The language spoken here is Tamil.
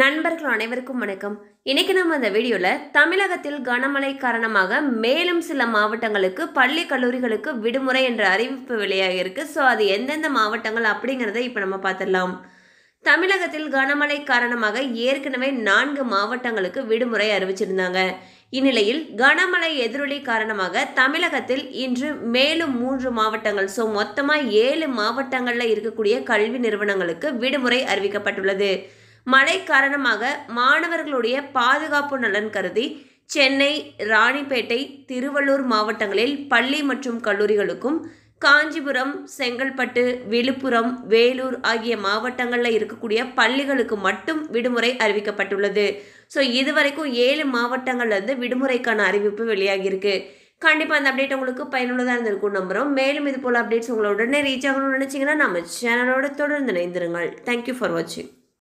நண்பர்கள் அனைவருக்கும் வணக்கம் இன்னைக்கு நம்ம அந்த வீடியோவில் தமிழகத்தில் கனமழை காரணமாக மேலும் சில மாவட்டங்களுக்கு பள்ளி கல்லூரிகளுக்கு விடுமுறை என்ற அறிவிப்பு வெளியாக இருக்கு ஸோ அது எந்தெந்த மாவட்டங்கள் அப்படிங்கிறத இப்போ நம்ம பார்த்துடலாம் தமிழகத்தில் கனமழை காரணமாக ஏற்கனவே நான்கு மாவட்டங்களுக்கு விடுமுறை அறிவிச்சிருந்தாங்க இந்நிலையில் கனமழை எதிரொலி காரணமாக தமிழகத்தில் இன்று மேலும் மூன்று மாவட்டங்கள் ஸோ மொத்தமாக ஏழு மாவட்டங்களில் இருக்கக்கூடிய கல்வி நிறுவனங்களுக்கு விடுமுறை அறிவிக்கப்பட்டுள்ளது மழை காரணமாக மாணவர்களுடைய பாதுகாப்பு நலன் கருதி சென்னை ராணிப்பேட்டை திருவள்ளூர் மாவட்டங்களில் பள்ளி மற்றும் கல்லூரிகளுக்கும் காஞ்சிபுரம் செங்கல்பட்டு விழுப்புரம் வேலூர் ஆகிய மாவட்டங்களில் இருக்கக்கூடிய பள்ளிகளுக்கு மட்டும் விடுமுறை அறிவிக்கப்பட்டுள்ளது ஸோ இதுவரைக்கும் ஏழு மாவட்டங்கள்லேருந்து விடுமுறைக்கான அறிவிப்பு வெளியாகியிருக்கு கண்டிப்பாக அந்த அப்டேட் உங்களுக்கு பயனுள்ளதாக இருந்திருக்கும் நம்புகிறோம் மேலும் இது போல் அப்டேட்ஸ் உங்களை உடனே ரீச் ஆகணும்னு நினச்சிங்கன்னா நம்ம சேனலோட தொடர்ந்து இணைந்திருங்கள் தேங்க்யூ ஃபார் வாட்சிங்